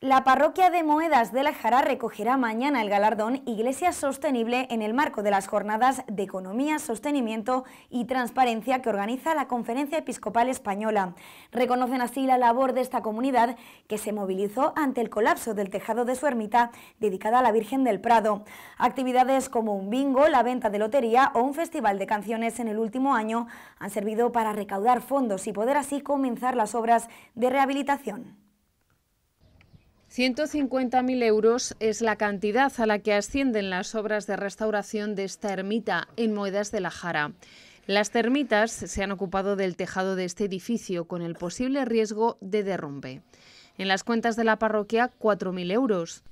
La parroquia de Moedas de la Jara recogerá mañana el galardón Iglesia Sostenible en el marco de las jornadas de Economía, Sostenimiento y Transparencia que organiza la Conferencia Episcopal Española. Reconocen así la labor de esta comunidad que se movilizó ante el colapso del tejado de su ermita dedicada a la Virgen del Prado. Actividades como un bingo, la venta de lotería o un festival de canciones en el último año han servido para recaudar fondos y poder así comenzar las obras de rehabilitación. 150.000 euros es la cantidad a la que ascienden las obras de restauración de esta ermita en Moedas de la Jara. Las termitas se han ocupado del tejado de este edificio con el posible riesgo de derrumbe. En las cuentas de la parroquia, 4.000 euros.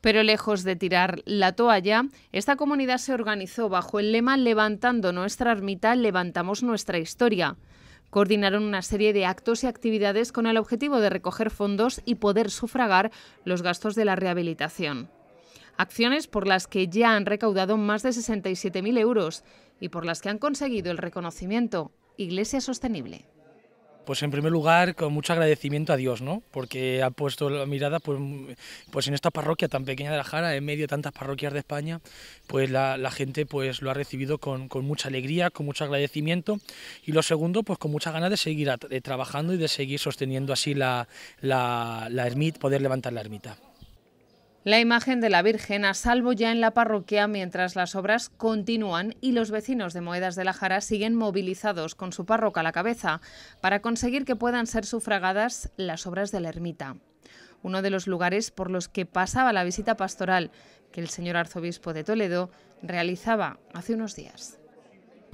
Pero lejos de tirar la toalla, esta comunidad se organizó bajo el lema Levantando nuestra ermita, levantamos nuestra historia coordinaron una serie de actos y actividades con el objetivo de recoger fondos y poder sufragar los gastos de la rehabilitación. Acciones por las que ya han recaudado más de 67.000 euros y por las que han conseguido el reconocimiento Iglesia Sostenible. Pues en primer lugar, con mucho agradecimiento a Dios, ¿no? Porque ha puesto la mirada pues, pues, en esta parroquia tan pequeña de La Jara, en medio de tantas parroquias de España, pues la, gente pues lo ha recibido con, mucha alegría, con mucho agradecimiento y lo segundo, pues con mucha ganas de seguir trabajando y de seguir sosteniendo así la ermita, poder levantar la ermita. La imagen de la Virgen a salvo ya en la parroquia mientras las obras continúan y los vecinos de Moedas de la Jara siguen movilizados con su párroca a la cabeza para conseguir que puedan ser sufragadas las obras de la ermita. Uno de los lugares por los que pasaba la visita pastoral que el señor arzobispo de Toledo realizaba hace unos días.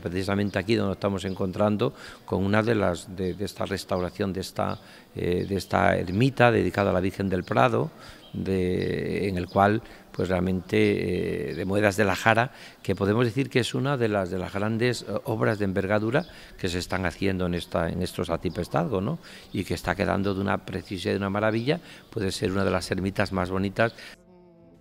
Precisamente aquí donde nos estamos encontrando con una de las de, esta restauración de esta, eh, de esta ermita dedicada a la Virgen del Prado, en el cual pues realmente eh, de Muedas de la Jara, que podemos decir que es una de las, de las grandes eh, obras de envergadura que se están haciendo en, esta, en estos atipestazgos, ¿no? y que está quedando de una precisión y de una maravilla, puede ser una de las ermitas más bonitas.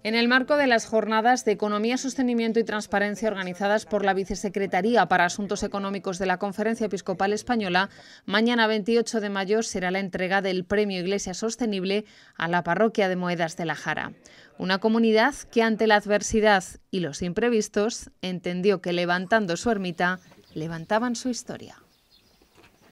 En el marco de las jornadas de Economía, Sostenimiento y Transparencia organizadas por la Vicesecretaría para Asuntos Económicos de la Conferencia Episcopal Española, mañana 28 de mayo será la entrega del Premio Iglesia Sostenible a la Parroquia de Moedas de la Jara, una comunidad que ante la adversidad y los imprevistos entendió que levantando su ermita levantaban su historia.